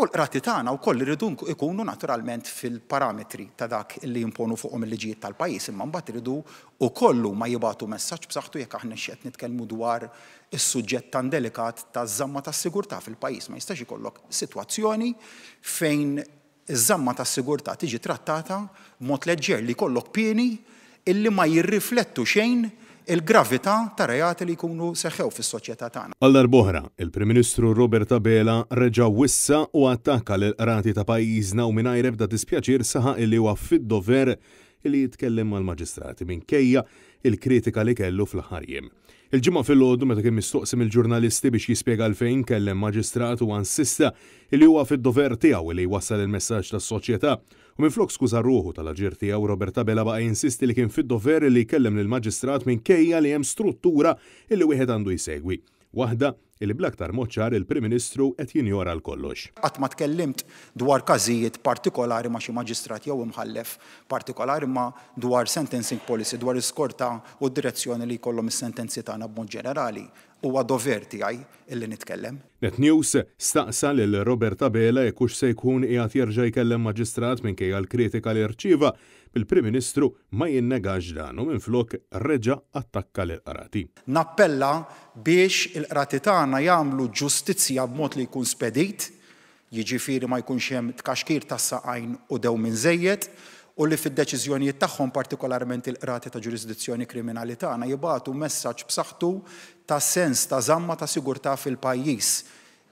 U l-qrati tagħna wkoll iridu ikunu naturalment fil-parametri ta' dak li jimponu fuqhom il-liġijiet tal-pajjiż, imma mbagħad iridu ukollu ma jibatu messaġġ b'saħħtu jekk aħna x'qed nitkellmu dwar is-suġġett tan delikat taż-żamma tas-sigurtà fil-pajjiż. Ma jistax ikollok sitwazzjoni fejn iż-żamma tas-sigurtà tiġi trattata mod leġġer li kollok pieni illi ma jirriflettu xejn il-gravità ta' rejati li jkunu seħħew fis-soċjetà tagħna. Għallar boħra, il-Prim Ministru Robert Abela reġa' wissa u attakka l qrati ta' pajjiżna u mingħajr ebda dispjaċir saħa illi huwa fid-dover li jitkellem mal-maġistrati minkejja il-kritika li kellu fl-ħarjem. Il-ġimgħa fil-ħodu meta kien mistoqsim il-ġurnalisti biex jispjega għalfejn kellem maġistrat u ansista li huwa fid-dover tiegħu li jwassal il-messaġġ tas-soċjetà u minflok skuża ruħu tal-aġir tiegħu Roberta Bella baqa insisti li kien fid-dover li kellem lill-maġistrat minkejja li hemm struttura illi wieħed għandu jsegwi. Waħda il blaktar moċċar il-Prim Ministru qed jinjora l-kollox. Qatt ma tkellimt dwar każijiet partikolari ma xi maġistrat jew imħallef partikolari ma dwar sentencing policy, dwar iskorta u direzzjoni li jkollhom is-sentenzi tagħna b'mod ġenerali huwa dover tiegħi illi nitkellem. Net News staqsa lil Roberta Bela jekk se jkun qiegħed jerġa' jkellem maġistrat minkejja l-kritika li rċiva bil-Prim Ministru ma jinnegax dan u minflok reġa' attakka lil qrati Nappella biex il-qrati tagħna tagħna jagħmlu ġustizzja b'mod li jkun spedit, jiġifieri ma jkunx hemm tkaxkir ta' saqajn u dew minn żejjed, u li fid-deċiżjonijiet tagħhom partikolarment il-qrati ta' ġurisdizzjoni kriminali tagħna jibgħatu messaġġ b'saħħtu ta' sens ta' zamma ta' sigurtà fil-pajjiż.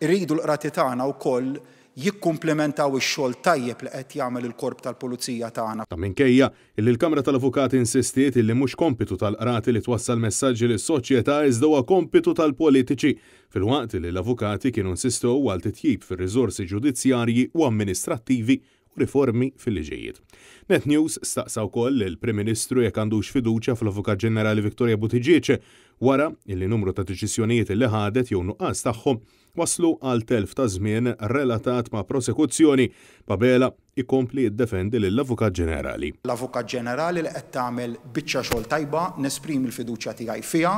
Iridu l-qrati tagħna wkoll jikkumplementaw ix-xogħol tajjeb li qed jagħmel il-korp tal-pulizija tagħna. Ta' minkejja illi l-Kamra tal avukati insistiet illi mhux kompitu tal-qrati li twassal messaġġi lis soċjetà iżda huwa kompitu tal-politiċi fil-waqt li l-avukati kienu insistow għal titjib fir-riżorsi ġudizzjarji u amministrattivi u riformi fil-liġijiet. Net News staqsa wkoll il-Prim Ministru jekk għandux fiduċa fl-Avukat Ġenerali Viktoria Buttigieg wara li numru ta' il li ħadet jew nuqqas tagħhom waslu għal telf ta' żmien relatat ma' prosekuzzjoni Pabela ikompli jiddefendi lill-Avukat Ġenerali. L-Avukat Ġenerali li qed tagħmel biċċa xogħol tajba nesprim il-fiduċja tiegħi fiha.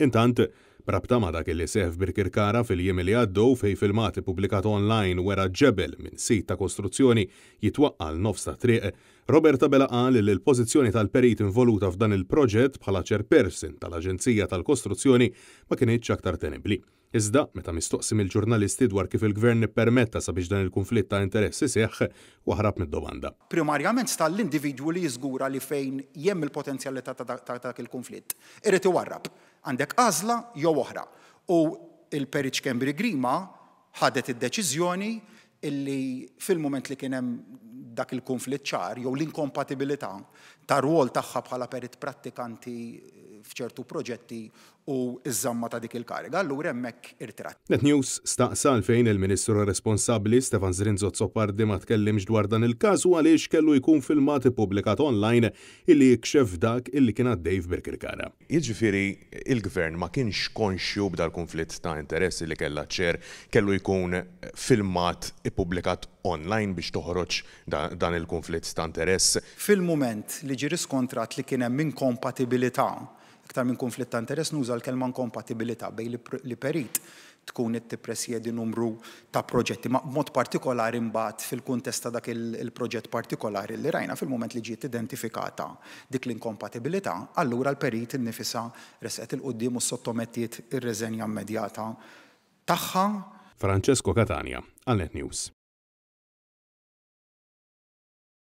Intant, Brabta ma dak li seħf birkirkara fil-jiem li għaddu fej filmati publikat online wera ġebel minn sit ta' kostruzzjoni jitwaqqal nofs ta' triq, Roberta Bela qal li l-pożizzjoni tal-perit involuta f'dan il-proġett bħala ċerpersin tal-Aġenzija tal-Kostruzzjoni ma kienieċ aktar tenibli. Iżda, meta mistoqsim il-ġurnalisti dwar kif il-gvern permetta sabiex dan il-konflitt ta' interessi seħ waħrab mid-domanda. Primarjament sta l-individwu li jizgura li fejn jemm il-potenzjalità ta' dak il-konflitt. Irrid iwarrab għandek għażla jew oħra. U il-Periċ Kembri Grima ħadet id-deċiżjoni illi fil-moment li kienem dak il-konflitt ċar jew l-inkompatibilità ta' rwol tagħha bħala perit prattikanti fċertu proġetti u iż-żamma ta' dik il-kariga. Allura hemmhekk irtrat. Net News staqsal fejn il-Ministru responsabbli Stefan Zrinzo Zoppardi ma tkellimx dwar dan il-każ u għaliex kellu jkun filmat ippubblikat online illi jikxef dak illi kien għaddej f'Birk kara Jiġifieri il-Gvern ma kienx konxju b'dal konflitt ta' interessi li kellha ċer kellu jkun filmat ippubblikat online biex toħroġ dan il-konflitt ta' interess. Fil-moment li ġiri skontrat li kien hemm inkompatibilità Ktar minn konflitt ta' interess nuża l-kelma inkompatibilità bej li perit tkun it tippresjedi numru ta' proġetti. Ma' mod partikolari mbagħad fil-kuntest ta' dak il-proġett partikolari li rajna fil-moment li ġiet identifikata dik l-inkompatibilità, allura l-perit innifisa reset il qudiem u sottomettiet ir-reżenja immedjata tagħha. Francesco Catania, Allet News.